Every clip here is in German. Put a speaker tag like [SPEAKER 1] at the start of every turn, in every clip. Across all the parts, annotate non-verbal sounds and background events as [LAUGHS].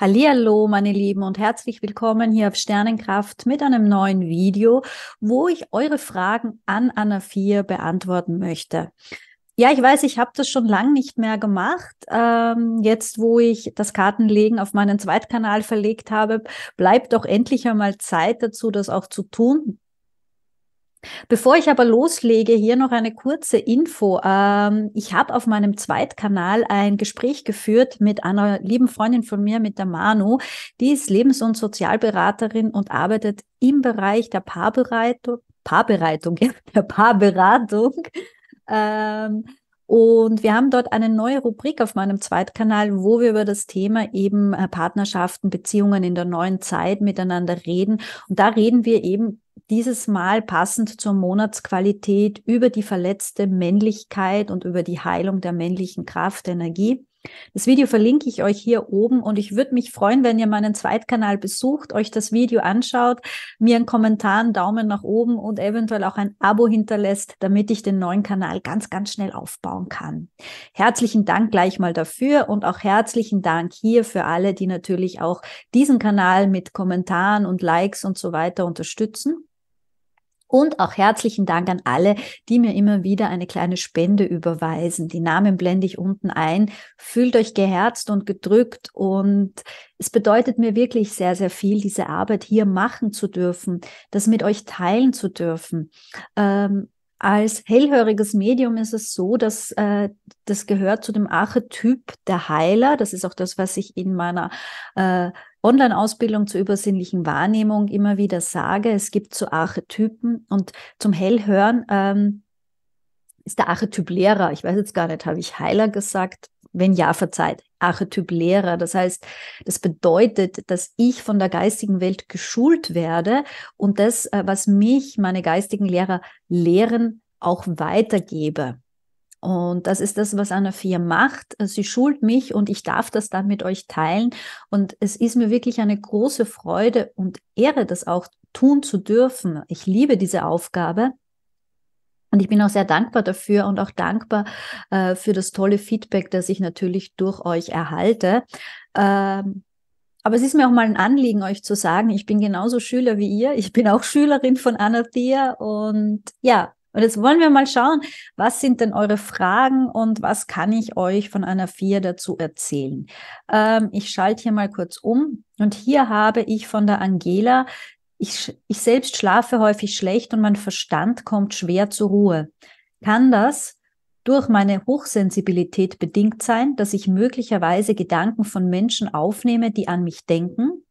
[SPEAKER 1] Hallihallo, meine Lieben und herzlich willkommen hier auf Sternenkraft mit einem neuen Video, wo ich eure Fragen an Anna 4 beantworten möchte. Ja, ich weiß, ich habe das schon lange nicht mehr gemacht. Ähm, jetzt, wo ich das Kartenlegen auf meinen Zweitkanal verlegt habe, bleibt doch endlich einmal Zeit dazu, das auch zu tun. Bevor ich aber loslege, hier noch eine kurze Info. Ähm, ich habe auf meinem Zweitkanal ein Gespräch geführt mit einer lieben Freundin von mir, mit der Manu. Die ist Lebens- und Sozialberaterin und arbeitet im Bereich der Paarbereitung, Paarbereitung, [LAUGHS] ja, der Paarberatung. Ähm, und wir haben dort eine neue Rubrik auf meinem Zweitkanal, wo wir über das Thema eben äh, Partnerschaften, Beziehungen in der neuen Zeit miteinander reden. Und da reden wir eben dieses Mal passend zur Monatsqualität über die verletzte Männlichkeit und über die Heilung der männlichen Kraftenergie. Das Video verlinke ich euch hier oben und ich würde mich freuen, wenn ihr meinen Zweitkanal besucht, euch das Video anschaut, mir einen Kommentar, einen Daumen nach oben und eventuell auch ein Abo hinterlässt, damit ich den neuen Kanal ganz, ganz schnell aufbauen kann. Herzlichen Dank gleich mal dafür und auch herzlichen Dank hier für alle, die natürlich auch diesen Kanal mit Kommentaren und Likes und so weiter unterstützen. Und auch herzlichen Dank an alle, die mir immer wieder eine kleine Spende überweisen. Die Namen blende ich unten ein. Fühlt euch geherzt und gedrückt und es bedeutet mir wirklich sehr, sehr viel, diese Arbeit hier machen zu dürfen, das mit euch teilen zu dürfen. Ähm, als hellhöriges Medium ist es so, dass äh, das gehört zu dem Archetyp der Heiler. Das ist auch das, was ich in meiner äh, Online-Ausbildung zur übersinnlichen Wahrnehmung immer wieder sage. Es gibt so Archetypen und zum Hellhören ähm, ist der Archetyp Lehrer. Ich weiß jetzt gar nicht, habe ich Heiler gesagt? wenn ja, verzeiht, Archetyp Lehrer. Das heißt, das bedeutet, dass ich von der geistigen Welt geschult werde und das, äh, was mich meine geistigen Lehrer lehren, auch weitergebe. Und das ist das, was Anna 4 macht. Sie schult mich und ich darf das dann mit euch teilen. Und es ist mir wirklich eine große Freude und Ehre, das auch tun zu dürfen. Ich liebe diese Aufgabe und ich bin auch sehr dankbar dafür und auch dankbar äh, für das tolle Feedback, das ich natürlich durch euch erhalte. Ähm, aber es ist mir auch mal ein Anliegen, euch zu sagen, ich bin genauso Schüler wie ihr. Ich bin auch Schülerin von Anathia. Und ja, und jetzt wollen wir mal schauen, was sind denn eure Fragen und was kann ich euch von einer vier dazu erzählen? Ähm, ich schalte hier mal kurz um und hier habe ich von der Angela ich, ich selbst schlafe häufig schlecht und mein Verstand kommt schwer zur Ruhe. Kann das durch meine Hochsensibilität bedingt sein, dass ich möglicherweise Gedanken von Menschen aufnehme, die an mich denken?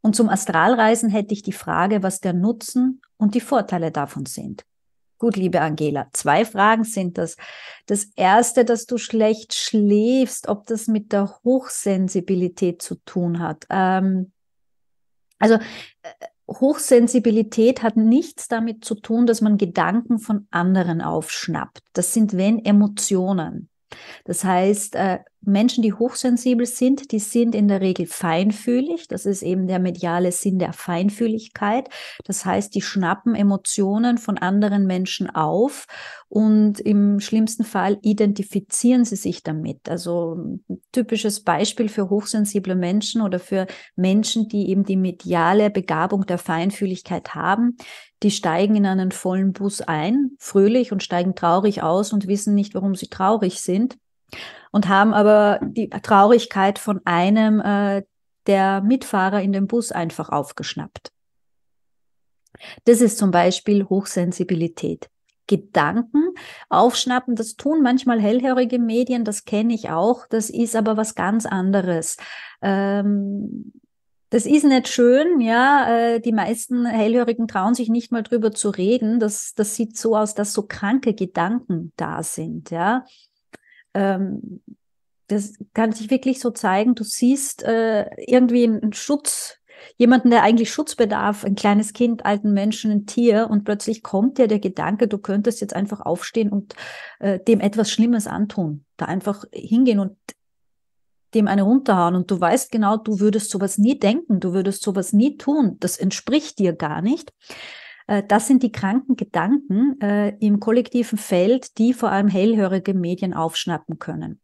[SPEAKER 1] Und zum Astralreisen hätte ich die Frage, was der Nutzen und die Vorteile davon sind. Gut, liebe Angela, zwei Fragen sind das. Das erste, dass du schlecht schläfst, ob das mit der Hochsensibilität zu tun hat. Ähm, also äh, Hochsensibilität hat nichts damit zu tun, dass man Gedanken von anderen aufschnappt. Das sind, wenn, Emotionen. Das heißt, äh, Menschen, die hochsensibel sind, die sind in der Regel feinfühlig. Das ist eben der mediale Sinn der Feinfühligkeit. Das heißt, die schnappen Emotionen von anderen Menschen auf und im schlimmsten Fall identifizieren sie sich damit. Also typisches Beispiel für hochsensible Menschen oder für Menschen, die eben die mediale Begabung der Feinfühligkeit haben, die steigen in einen vollen Bus ein, fröhlich und steigen traurig aus und wissen nicht, warum sie traurig sind und haben aber die Traurigkeit von einem äh, der Mitfahrer in dem Bus einfach aufgeschnappt. Das ist zum Beispiel Hochsensibilität. Gedanken aufschnappen, das tun manchmal hellhörige Medien, das kenne ich auch, das ist aber was ganz anderes. Ähm, das ist nicht schön, ja. Äh, die meisten Hellhörigen trauen sich nicht mal drüber zu reden. Das, das sieht so aus, dass so kranke Gedanken da sind, ja ähm, das kann sich wirklich so zeigen, du siehst äh, irgendwie einen Schutz, jemanden, der eigentlich Schutz bedarf, ein kleines Kind, alten Menschen, ein Tier, und plötzlich kommt dir der Gedanke, du könntest jetzt einfach aufstehen und äh, dem etwas Schlimmes antun. Da einfach hingehen und dem eine runterhauen und du weißt genau, du würdest sowas nie denken, du würdest sowas nie tun, das entspricht dir gar nicht. Äh, das sind die kranken Gedanken äh, im kollektiven Feld, die vor allem hellhörige Medien aufschnappen können.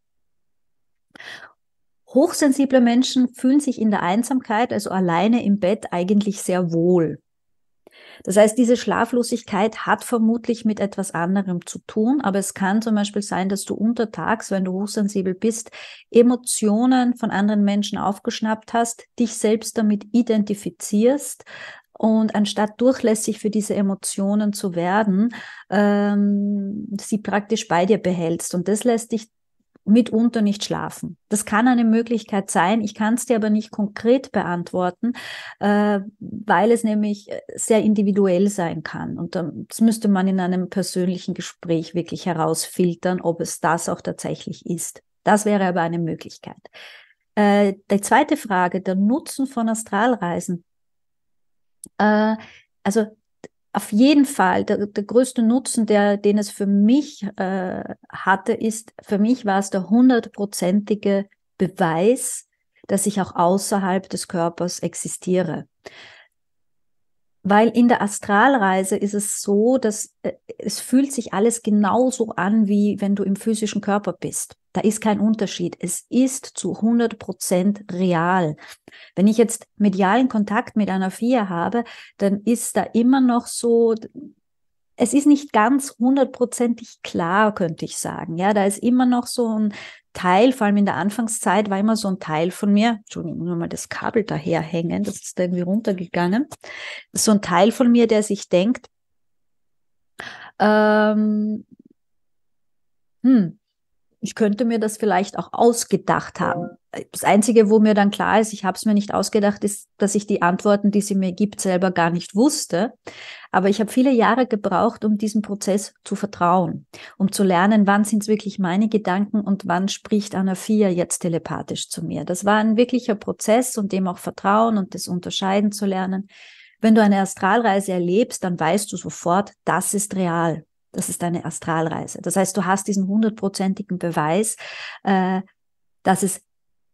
[SPEAKER 1] Hochsensible Menschen fühlen sich in der Einsamkeit, also alleine im Bett, eigentlich sehr wohl. Das heißt, diese Schlaflosigkeit hat vermutlich mit etwas anderem zu tun, aber es kann zum Beispiel sein, dass du untertags, wenn du hochsensibel bist, Emotionen von anderen Menschen aufgeschnappt hast, dich selbst damit identifizierst, und anstatt durchlässig für diese Emotionen zu werden, ähm, sie praktisch bei dir behältst. Und das lässt dich mitunter nicht schlafen. Das kann eine Möglichkeit sein. Ich kann es dir aber nicht konkret beantworten, äh, weil es nämlich äh, sehr individuell sein kann. Und das müsste man in einem persönlichen Gespräch wirklich herausfiltern, ob es das auch tatsächlich ist. Das wäre aber eine Möglichkeit. Äh, die zweite Frage, der Nutzen von Astralreisen. Äh, also auf jeden Fall, der, der größte Nutzen, der, den es für mich äh, hatte, ist, für mich war es der hundertprozentige Beweis, dass ich auch außerhalb des Körpers existiere. Weil in der Astralreise ist es so, dass äh, es fühlt sich alles genauso an, wie wenn du im physischen Körper bist. Da ist kein Unterschied. Es ist zu 100 Prozent real. Wenn ich jetzt medialen Kontakt mit einer Vier habe, dann ist da immer noch so, es ist nicht ganz hundertprozentig klar, könnte ich sagen. Ja, da ist immer noch so ein Teil, vor allem in der Anfangszeit, war immer so ein Teil von mir, Entschuldigung, nur mal das Kabel daher hängen, das ist da irgendwie runtergegangen, so ein Teil von mir, der sich denkt, ähm, hm, ich könnte mir das vielleicht auch ausgedacht haben. Äh, das Einzige, wo mir dann klar ist, ich habe es mir nicht ausgedacht, ist, dass ich die Antworten, die sie mir gibt, selber gar nicht wusste. Aber ich habe viele Jahre gebraucht, um diesem Prozess zu vertrauen, um zu lernen, wann sind es wirklich meine Gedanken und wann spricht Anna Fia jetzt telepathisch zu mir. Das war ein wirklicher Prozess und dem auch Vertrauen und das Unterscheiden zu lernen. Wenn du eine Astralreise erlebst, dann weißt du sofort, das ist real. Das ist deine Astralreise. Das heißt, du hast diesen hundertprozentigen Beweis, äh, dass es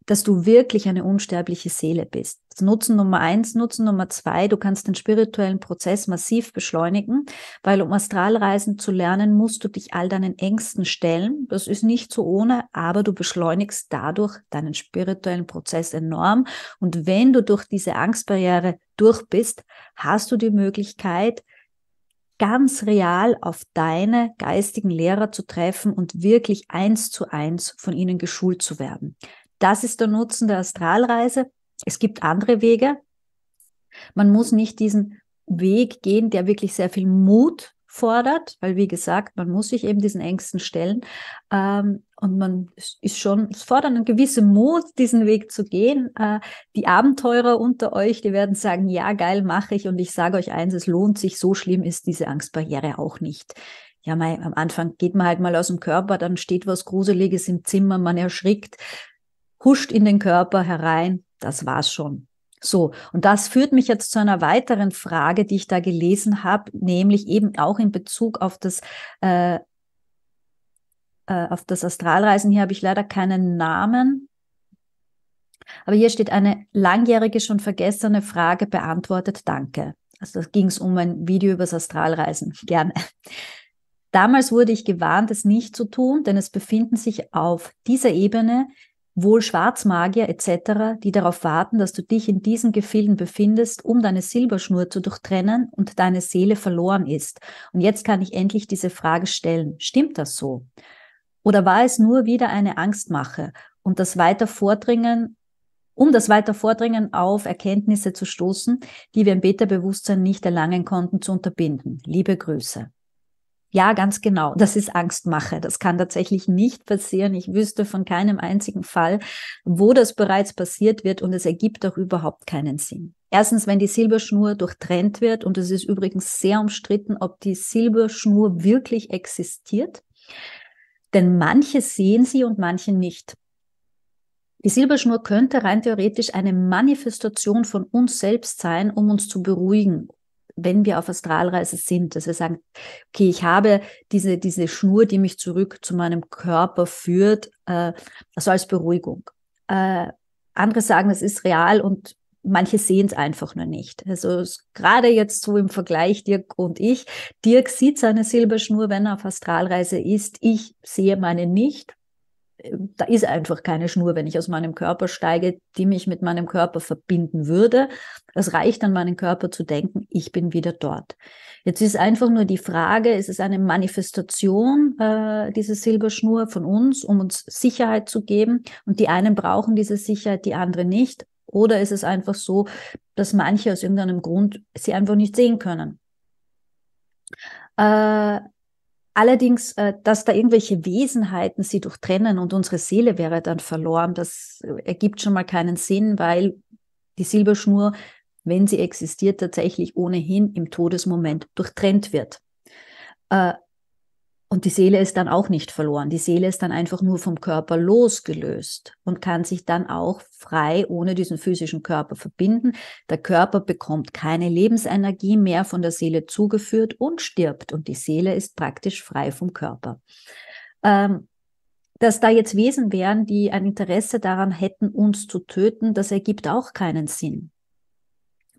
[SPEAKER 1] dass du wirklich eine unsterbliche Seele bist. Das Nutzen Nummer eins, Nutzen Nummer zwei, du kannst den spirituellen Prozess massiv beschleunigen, weil um Astralreisen zu lernen, musst du dich all deinen Ängsten stellen. Das ist nicht so ohne, aber du beschleunigst dadurch deinen spirituellen Prozess enorm. Und wenn du durch diese Angstbarriere durch bist, hast du die Möglichkeit, ganz real auf deine geistigen Lehrer zu treffen und wirklich eins zu eins von ihnen geschult zu werden. Das ist der Nutzen der Astralreise. Es gibt andere Wege. Man muss nicht diesen Weg gehen, der wirklich sehr viel Mut fordert, weil wie gesagt, man muss sich eben diesen Ängsten stellen. Ähm, und man ist schon, es fordert einen gewissen Mut, diesen Weg zu gehen. Äh, die Abenteurer unter euch, die werden sagen, ja, geil, mache ich. Und ich sage euch eins, es lohnt sich, so schlimm ist diese Angstbarriere auch nicht. Ja, mein, am Anfang geht man halt mal aus dem Körper, dann steht was Gruseliges im Zimmer, man erschrickt, huscht in den Körper herein, das war's schon. So, und das führt mich jetzt zu einer weiteren Frage, die ich da gelesen habe, nämlich eben auch in Bezug auf das äh, äh, auf das Astralreisen. Hier habe ich leider keinen Namen. Aber hier steht eine langjährige, schon vergessene Frage beantwortet. Danke. Also da ging es um ein Video über das Astralreisen. [LAUGHS] Gerne. Damals wurde ich gewarnt, es nicht zu tun, denn es befinden sich auf dieser Ebene wohl Schwarzmagier etc., die darauf warten, dass du dich in diesen Gefilden befindest, um deine Silberschnur zu durchtrennen und deine Seele verloren ist. Und jetzt kann ich endlich diese Frage stellen. Stimmt das so? Oder war es nur wieder eine Angstmache und das weiter vordringen, um das weiter vordringen auf Erkenntnisse zu stoßen, die wir im Beta-Bewusstsein nicht erlangen konnten, zu unterbinden? Liebe Grüße. Ja, ganz genau. Das ist Angstmache. Das kann tatsächlich nicht passieren. Ich wüsste von keinem einzigen Fall, wo das bereits passiert wird und es ergibt auch überhaupt keinen Sinn. Erstens, wenn die Silberschnur durchtrennt wird, und es ist übrigens sehr umstritten, ob die Silberschnur wirklich existiert, denn manche sehen sie und manche nicht. Die Silberschnur könnte rein theoretisch eine Manifestation von uns selbst sein, um uns zu beruhigen, wenn wir auf Astralreise sind, dass wir sagen, okay, ich habe diese, diese Schnur, die mich zurück zu meinem Körper führt, äh, also als Beruhigung. Äh, andere sagen, es ist real und manche sehen es einfach nur nicht. Also gerade jetzt so im Vergleich Dirk und ich. Dirk sieht seine Silberschnur, wenn er auf Astralreise ist. Ich sehe meine nicht. Ähm, da ist einfach keine Schnur, wenn ich aus meinem Körper steige, die mich mit meinem Körper verbinden würde. Es reicht an meinen Körper zu denken, ich bin wieder dort. Jetzt ist einfach nur die Frage, ist es eine Manifestation, äh, diese Silberschnur von uns, um uns Sicherheit zu geben? Und die einen brauchen diese Sicherheit, die andere nicht oder ist es einfach so, dass manche aus irgendeinem Grund sie einfach nicht sehen können? Äh, allerdings, äh, dass da irgendwelche Wesenheiten sie durchtrennen und unsere Seele wäre dann verloren, das ergibt schon mal keinen Sinn, weil die Silberschnur, wenn sie existiert, tatsächlich ohnehin im Todesmoment durchtrennt wird. Äh, und die Seele ist dann auch nicht verloren. Die Seele ist dann einfach nur vom Körper losgelöst und kann sich dann auch frei ohne diesen physischen Körper verbinden. Der Körper bekommt keine Lebensenergie mehr von der Seele zugeführt und stirbt. Und die Seele ist praktisch frei vom Körper. Ähm, dass da jetzt Wesen wären, die ein Interesse daran hätten, uns zu töten, das ergibt auch keinen Sinn.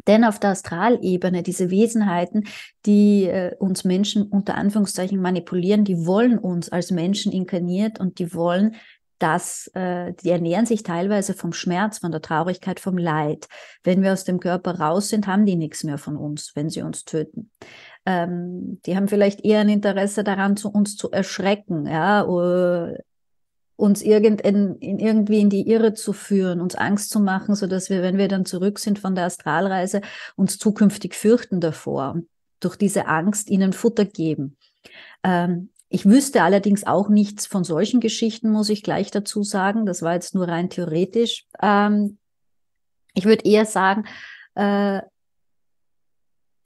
[SPEAKER 1] Denn auf der Astralebene, diese Wesenheiten, die äh, uns Menschen unter Anführungszeichen manipulieren, die wollen uns als Menschen inkarniert und die wollen, dass äh, die ernähren sich teilweise vom Schmerz, von der Traurigkeit, vom Leid. Wenn wir aus dem Körper raus sind, haben die nichts mehr von uns, wenn sie uns töten. Ähm, die haben vielleicht eher ein Interesse daran, zu uns zu erschrecken, ja, oder äh, uns irgend irgendwie in die Irre zu führen, uns Angst zu machen, so dass wir, wenn wir dann zurück sind von der Astralreise, uns zukünftig fürchten davor und durch diese Angst ihnen Futter geben. Ähm, ich wüsste allerdings auch nichts von solchen Geschichten, muss ich gleich dazu sagen. Das war jetzt nur rein theoretisch. Ähm, ich würde eher sagen, äh,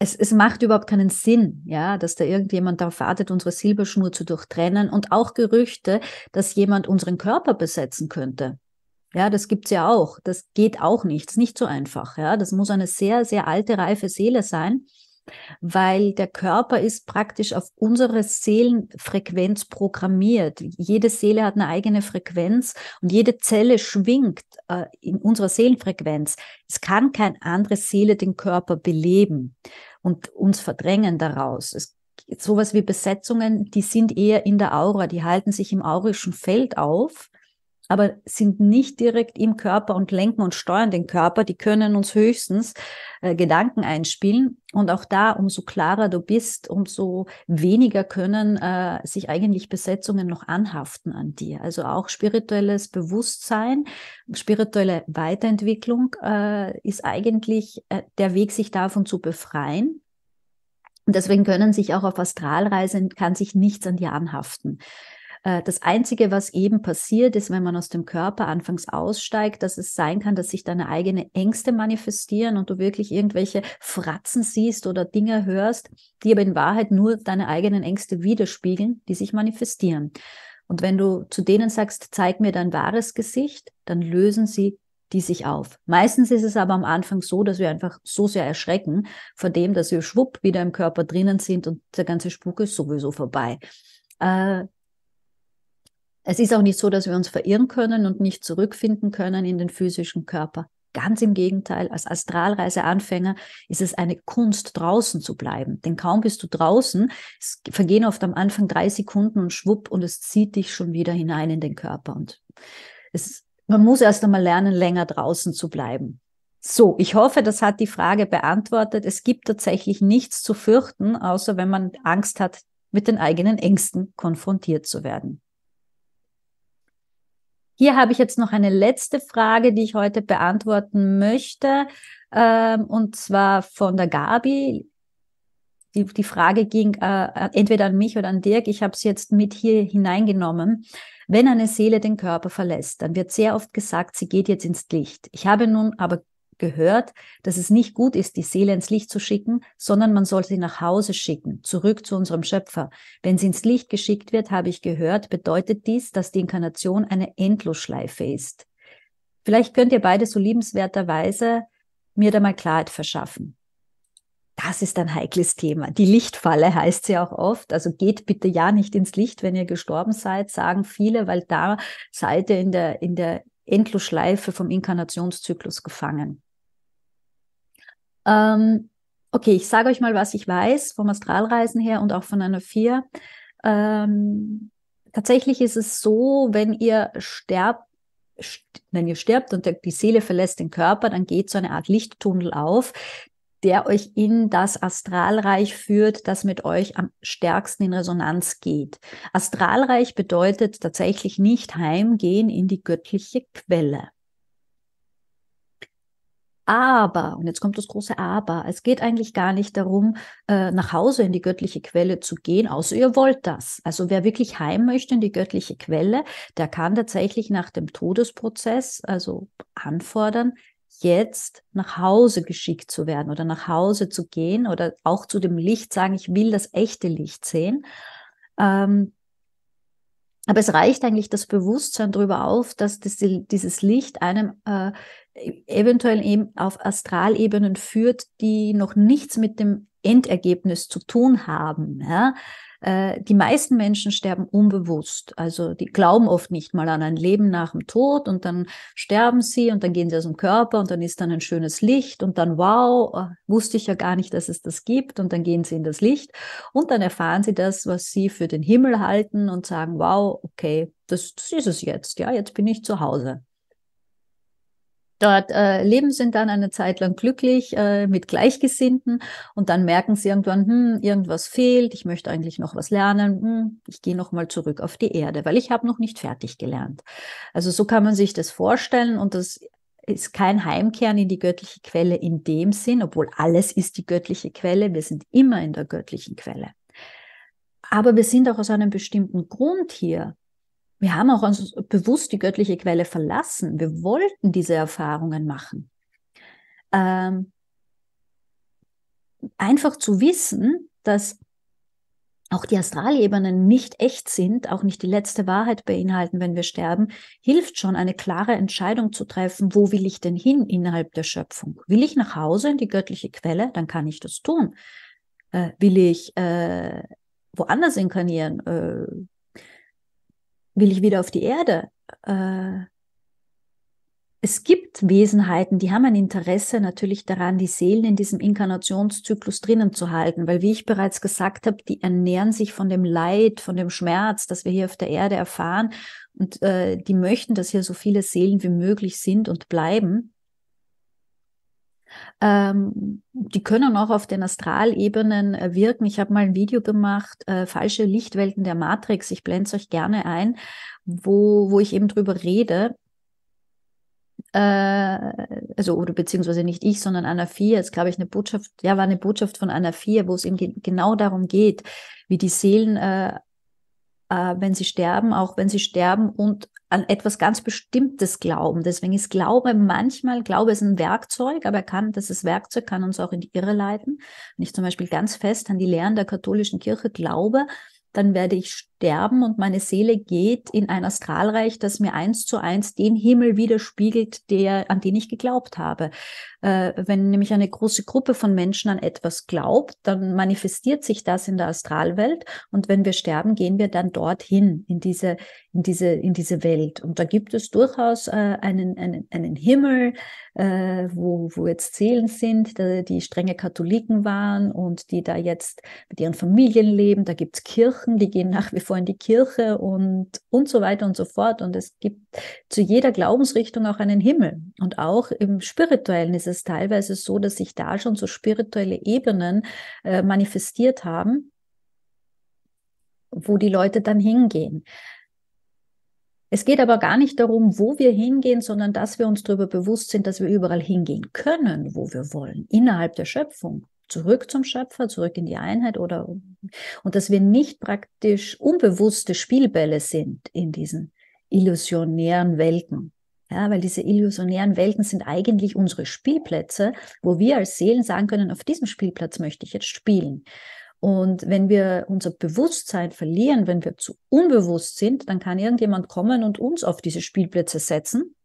[SPEAKER 1] es, es macht überhaupt keinen Sinn, ja, dass da irgendjemand darauf wartet, unsere Silberschnur zu durchtrennen und auch Gerüchte, dass jemand unseren Körper besetzen könnte. Ja, das gibt's ja auch. Das geht auch nicht. Ist nicht so einfach. Ja, das muss eine sehr, sehr alte, reife Seele sein, weil der Körper ist praktisch auf unsere Seelenfrequenz programmiert. Jede Seele hat eine eigene Frequenz und jede Zelle schwingt äh, in unserer Seelenfrequenz. Es kann keine andere Seele den Körper beleben und uns verdrängen daraus. Es sowas wie Besetzungen, die sind eher in der Aura, die halten sich im aurischen Feld auf, aber sind nicht direkt im Körper und lenken und steuern den Körper. Die können uns höchstens äh, Gedanken einspielen. Und auch da, umso klarer du bist, umso weniger können äh, sich eigentlich Besetzungen noch anhaften an dir. Also auch spirituelles Bewusstsein, spirituelle Weiterentwicklung äh, ist eigentlich äh, der Weg, sich davon zu befreien. Und deswegen können sich auch auf Astralreisen, kann sich nichts an dir anhaften. Äh, das Einzige, was eben passiert, ist, wenn man aus dem Körper anfangs aussteigt, dass es sein kann, dass sich deine eigenen Ängste manifestieren und du wirklich irgendwelche Fratzen siehst oder Dinge hörst, die aber in Wahrheit nur deine eigenen Ängste widerspiegeln, die sich manifestieren. Und wenn du zu denen sagst, zeig mir dein wahres Gesicht, dann lösen sie die sich auf. Meistens ist es aber am Anfang so, dass wir einfach so sehr erschrecken vor dem, dass wir schwupp wieder im Körper drinnen sind und der ganze Spuk ist sowieso vorbei. Äh, es ist auch nicht so, dass wir uns verirren können und nicht zurückfinden können in den physischen Körper. Ganz im Gegenteil, als Astralreiseanfänger ist es eine Kunst, draußen zu bleiben. Denn kaum bist du draußen, es vergehen oft am Anfang drei Sekunden und schwupp und es zieht dich schon wieder hinein in den Körper. Und es, man muss erst einmal lernen, länger draußen zu bleiben. So, ich hoffe, das hat die Frage beantwortet. Es gibt tatsächlich nichts zu fürchten, außer wenn man Angst hat, mit den eigenen Ängsten konfrontiert zu werden. Hier habe ich jetzt noch eine letzte Frage, die ich heute beantworten möchte, ähm, und zwar von der Gabi. Die, die Frage ging äh, äh entweder an mich oder an Dirk. Ich habe es jetzt mit hier hineingenommen. Wenn eine Seele den Körper verlässt, dann wird sehr oft gesagt, sie geht jetzt ins Licht. Ich habe nun aber gehört, dass es nicht gut ist, die Seele ins Licht zu schicken, sondern man soll sie nach Hause schicken, zurück zu unserem Schöpfer. Wenn sie ins Licht geschickt wird, habe ich gehört, bedeutet dies, dass die Inkarnation eine Endlosschleife ist. Vielleicht könnt ihr beide so liebenswerterweise mir da mal Klarheit verschaffen. Das ist ein heikles Thema. Die Lichtfalle heißt sie auch oft. Also geht bitte ja nicht ins Licht, wenn ihr gestorben seid, sagen viele, weil da seid ihr in der, in der Endlosschleife vom Inkarnationszyklus gefangen. Ähm, okay, ich sage euch mal, was ich weiß vom Astralreisen her und auch von einer Vier. Ähm, tatsächlich ist es so, wenn ihr sterbt, wenn ihr sterbt und die Seele verlässt den Körper, dann geht so eine Art Lichttunnel auf, der euch in das Astralreich führt, das mit euch am stärksten in Resonanz geht. Astralreich bedeutet tatsächlich nicht heimgehen in die göttliche Quelle. Aber, und jetzt kommt das große Aber, es geht eigentlich gar nicht darum, äh, nach Hause in die göttliche Quelle zu gehen, außer ihr wollt das. Also wer wirklich heim möchte in die göttliche Quelle, der kann tatsächlich nach dem Todesprozess, also anfordern, jetzt nach Hause geschickt zu werden oder nach Hause zu gehen oder auch zu dem Licht sagen, ich will das echte Licht sehen. Ähm, aber es reicht eigentlich das Bewusstsein darüber auf, dass das, dieses Licht einem äh, e-, eventuell eben auf Astralebenen führt, die noch nichts mit dem Endergebnis zu tun haben. Ja? Äh, die meisten Menschen sterben unbewusst. Also die glauben oft nicht mal an ein Leben nach dem Tod und dann sterben sie und dann gehen sie aus dem Körper und dann ist dann ein schönes Licht und dann, wow, äh, wusste ich ja gar nicht, dass es das gibt und dann gehen sie in das Licht und dann erfahren sie das, was sie für den Himmel halten und sagen, wow, okay, das, das ist es jetzt. Ja, jetzt bin ich zu Hause. Dort äh, leben sie dann eine Zeit lang glücklich äh, mit Gleichgesinnten und dann merken sie irgendwann, hm, irgendwas fehlt, ich möchte eigentlich noch was lernen, hm, ich gehe nochmal zurück auf die Erde, weil ich habe noch nicht fertig gelernt. Also so kann man sich das vorstellen und das ist kein Heimkehren in die göttliche Quelle in dem Sinn, obwohl alles ist die göttliche Quelle, wir sind immer in der göttlichen Quelle. Aber wir sind auch aus einem bestimmten Grund hier. Wir haben auch uns bewusst die göttliche Quelle verlassen. Wir wollten diese Erfahrungen machen. Ähm, einfach zu wissen, dass auch die Astralebenen nicht echt sind, auch nicht die letzte Wahrheit beinhalten, wenn wir sterben, hilft schon, eine klare Entscheidung zu treffen, wo will ich denn hin innerhalb der Schöpfung? Will ich nach Hause in die göttliche Quelle, dann kann ich das tun. Äh, will ich äh, woanders inkarnieren, äh, will ich wieder auf die Erde? Äh, es gibt Wesenheiten, die haben ein Interesse natürlich daran, die Seelen in diesem Inkarnationszyklus drinnen zu halten, weil wie ich bereits gesagt habe, die ernähren sich von dem Leid, von dem Schmerz, das wir hier auf der Erde erfahren und äh, die möchten, dass hier so viele Seelen wie möglich sind und bleiben. Ähm, die können auch auf den Astralebenen äh, wirken. Ich habe mal ein Video gemacht, äh, falsche Lichtwelten der Matrix. Ich blende es euch gerne ein, wo, wo ich eben drüber rede. Äh, also, oder beziehungsweise nicht ich, sondern Anna 4, ist glaube ich eine Botschaft, ja, war eine Botschaft von Anna 4, wo es eben ge genau darum geht, wie die Seelen, äh, wenn sie sterben, auch wenn sie sterben und an etwas ganz Bestimmtes glauben. Deswegen ist Glaube manchmal, Glaube ist ein Werkzeug, aber er kann, ist Werkzeug kann uns auch in die Irre leiten. Wenn ich zum Beispiel ganz fest an die Lehren der katholischen Kirche glaube, dann werde ich sterben und meine Seele geht in ein Astralreich, das mir eins zu eins den Himmel widerspiegelt, der, an den ich geglaubt habe. Äh, wenn nämlich eine große Gruppe von Menschen an etwas glaubt, dann manifestiert sich das in der Astralwelt. Und wenn wir sterben, gehen wir dann dorthin, in diese, in diese, in diese Welt. Und da gibt es durchaus äh, einen, einen, einen Himmel, äh, wo, wo jetzt Seelen sind, die strenge Katholiken waren und die da jetzt mit ihren Familien leben. Da gibt es Kirchen, die gehen nach wie vor vor in die Kirche und, und so weiter und so fort. Und es gibt zu jeder Glaubensrichtung auch einen Himmel. Und auch im Spirituellen ist es teilweise so, dass sich da schon so spirituelle Ebenen äh, manifestiert haben, wo die Leute dann hingehen. Es geht aber gar nicht darum, wo wir hingehen, sondern dass wir uns darüber bewusst sind, dass wir überall hingehen können, wo wir wollen, innerhalb der Schöpfung zurück zum Schöpfer, zurück in die Einheit oder und dass wir nicht praktisch unbewusste Spielbälle sind in diesen illusionären Welten. Ja, weil diese illusionären Welten sind eigentlich unsere Spielplätze, wo wir als Seelen sagen können, auf diesem Spielplatz möchte ich jetzt spielen. Und wenn wir unser Bewusstsein verlieren, wenn wir zu unbewusst sind, dann kann irgendjemand kommen und uns auf diese Spielplätze setzen.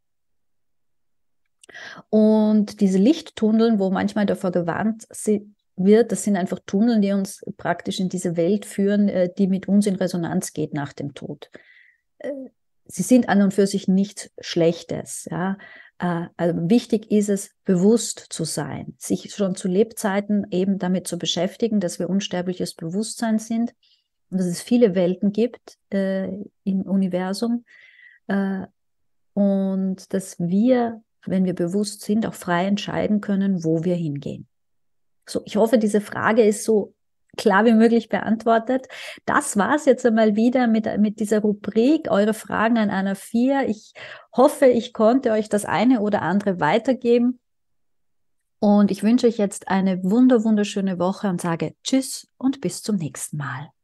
[SPEAKER 1] Und diese Lichttunneln, wo manchmal davor gewarnt wird, das sind einfach Tunnel, die uns praktisch in diese Welt führen, äh, die mit uns in Resonanz geht nach dem Tod. Äh, sie sind an und für sich nichts Schlechtes. Ja? Äh, also wichtig ist es, bewusst zu sein, sich schon zu Lebzeiten eben damit zu beschäftigen, dass wir unsterbliches Bewusstsein sind und dass es viele Welten gibt äh, im Universum äh, und dass wir, wenn wir bewusst sind, auch frei entscheiden können, wo wir hingehen. So, ich hoffe, diese Frage ist so klar wie möglich beantwortet. Das war es jetzt einmal wieder mit, mit dieser Rubrik Eure Fragen an Anna 4. Ich hoffe, ich konnte euch das eine oder andere weitergeben. Und ich wünsche euch jetzt eine wunder, wunderschöne Woche und sage Tschüss und bis zum nächsten Mal.